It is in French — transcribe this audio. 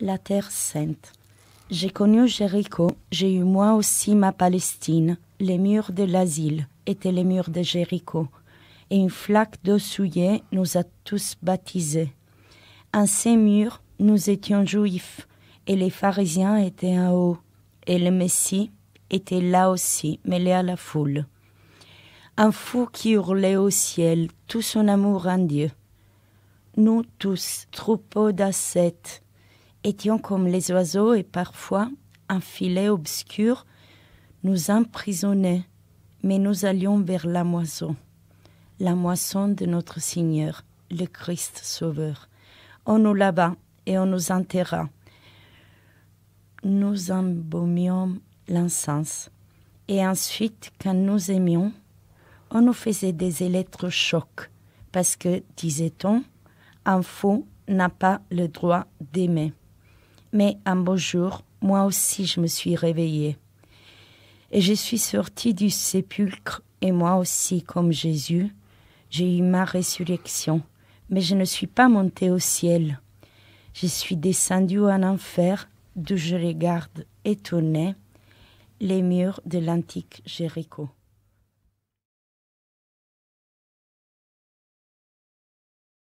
la Terre Sainte. J'ai connu Jéricho, j'ai eu moi aussi ma Palestine. Les murs de l'asile étaient les murs de Jéricho, et une flaque d'eau souillée nous a tous baptisés. En ces murs, nous étions juifs, et les pharisiens étaient en haut, et le Messie était là aussi, mêlé à la foule. Un fou qui hurlait au ciel tout son amour en Dieu. Nous tous, troupeaux d'ascètes, étions comme les oiseaux et parfois un filet obscur nous emprisonnait, mais nous allions vers la moisson, la moisson de notre Seigneur, le Christ Sauveur. On nous lava et on nous enterra. Nous embaumions l'encens. Et ensuite, quand nous aimions, on nous faisait des électrochocs, parce que, disait-on, un fou n'a pas le droit d'aimer. Mais un beau jour, moi aussi je me suis réveillée. Et je suis sortie du sépulcre, et moi aussi, comme Jésus, j'ai eu ma résurrection. Mais je ne suis pas montée au ciel. Je suis descendue en enfer, d'où je regarde, étonnée, les murs de l'antique Jéricho.